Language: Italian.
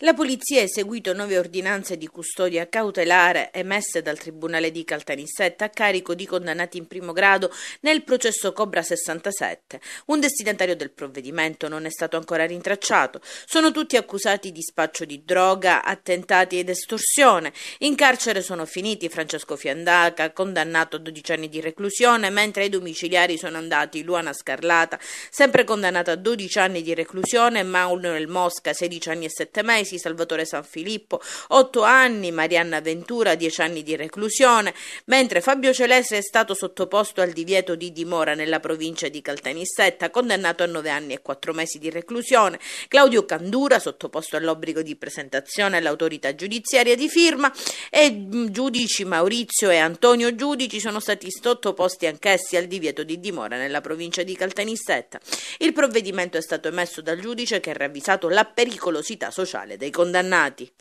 La polizia ha eseguito nove ordinanze di custodia cautelare emesse dal Tribunale di Caltanissetta a carico di condannati in primo grado nel processo Cobra 67. Un destinatario del provvedimento non è stato ancora rintracciato. Sono tutti accusati di spaccio di droga, attentati ed estorsione. In carcere sono finiti Francesco Fiandaca, condannato a 12 anni di reclusione, mentre ai domiciliari sono andati Luana Scarlata, sempre condannata a 12 anni di reclusione, Mauro El Mosca, 16 anni e 7 mesi, mesi Salvatore Filippo 8 anni Marianna Ventura, 10 anni di reclusione, mentre Fabio Celeste è stato sottoposto al divieto di dimora nella provincia di Caltanissetta, condannato a 9 anni e 4 mesi di reclusione, Claudio Candura, sottoposto all'obbligo di presentazione all'autorità giudiziaria di firma, e mm, giudici Maurizio e Antonio Giudici sono stati sottoposti anch'essi al divieto di dimora nella provincia di Caltanissetta. Il provvedimento è stato emesso dal giudice che ha ravvisato la pericolosità sociale dei condannati.